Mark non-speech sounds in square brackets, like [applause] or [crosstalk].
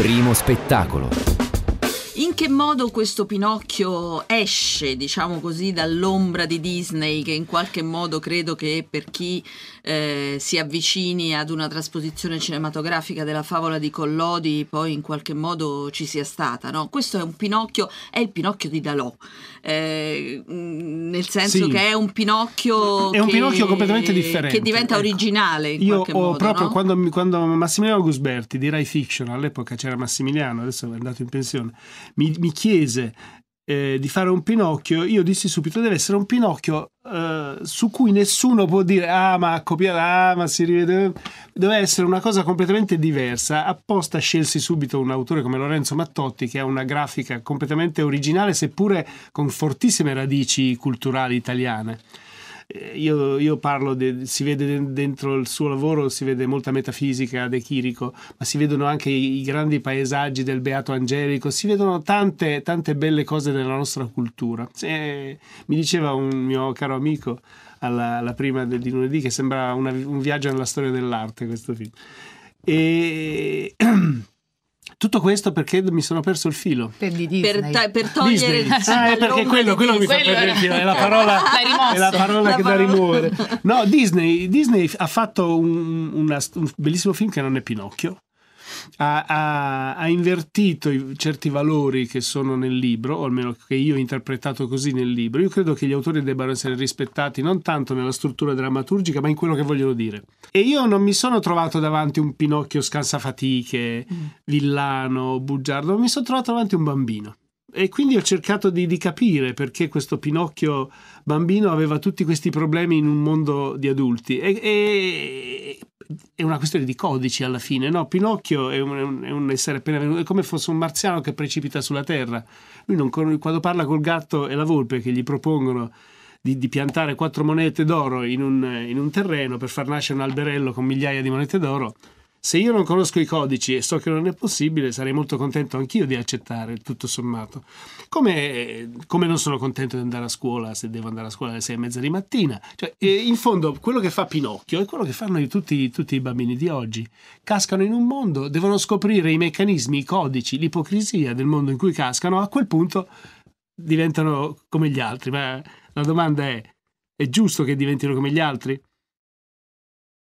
Primo spettacolo. In che modo questo Pinocchio esce, diciamo così, dall'ombra di Disney, che in qualche modo credo che per chi eh, si avvicini ad una trasposizione cinematografica della favola di Collodi, poi in qualche modo ci sia stata, no? Questo è un Pinocchio, è il Pinocchio di Dalò, eh, mm, nel senso sì. che è un Pinocchio... È che, un Pinocchio completamente differente. Che diventa ecco. originale in Io qualche modo. Proprio no? quando, quando Massimiliano Gusberti di Rai Fiction, all'epoca c'era Massimiliano, adesso è andato in pensione, mi, mi chiese eh, di fare un Pinocchio, io dissi subito: deve essere un Pinocchio eh, su cui nessuno può dire ah, ma copierà, ah, ma si rivede. Deve essere una cosa completamente diversa. Apposta scelsi subito un autore come Lorenzo Mattotti, che ha una grafica completamente originale, seppure con fortissime radici culturali italiane. Eh, io, io parlo, de, si vede dentro il suo lavoro, si vede molta metafisica De Chirico, ma si vedono anche i, i grandi paesaggi del Beato Angelico, si vedono tante, tante belle cose della nostra cultura. E, mi diceva un mio caro amico alla, alla prima del, di lunedì che sembrava una, un viaggio nella storia dell'arte questo film. E... [clears throat] Tutto questo perché mi sono perso il filo. Per, per, ta- per togliere il filo. Ah, è perché quello, quello mi quello fa perdere il filo, è la parola, è la parola la che parola. da rimuovere. No, Disney, Disney, ha fatto un, una, un bellissimo film che non è Pinocchio ha, ha, ha invertito i, certi valori che sono nel libro, o almeno che io ho interpretato così nel libro. Io credo che gli autori debbano essere rispettati non tanto nella struttura drammaturgica, ma in quello che vogliono dire. E io non mi sono trovato davanti un Pinocchio scansafatiche, mm. villano, bugiardo, mi sono trovato davanti un bambino. E quindi ho cercato di, di, capire perché questo Pinocchio bambino aveva tutti questi problemi in un mondo di adulti. E, e, è una questione di codici alla fine, no? Pinocchio è un, è un essere appena venuto, è come fosse un marziano che precipita sulla terra. Lui non, quando parla col gatto e la volpe che gli propongono di, di, piantare quattro monete d'oro in un, in un terreno per far nascere un alberello con migliaia di monete d'oro, se io non conosco i codici e so che non è possibile, sarei molto contento anch'io di accettare, tutto sommato. Come, come non sono contento di andare a scuola se devo andare a scuola alle sei e mezza di mattina. Cioè, eh, in fondo, quello che fa Pinocchio è quello che fanno tutti, tutti i bambini di oggi. Cascano in un mondo, devono scoprire i meccanismi, i codici, l'ipocrisia del mondo in cui cascano. A quel punto diventano come gli altri. Ma la domanda è: è giusto che diventino come gli altri?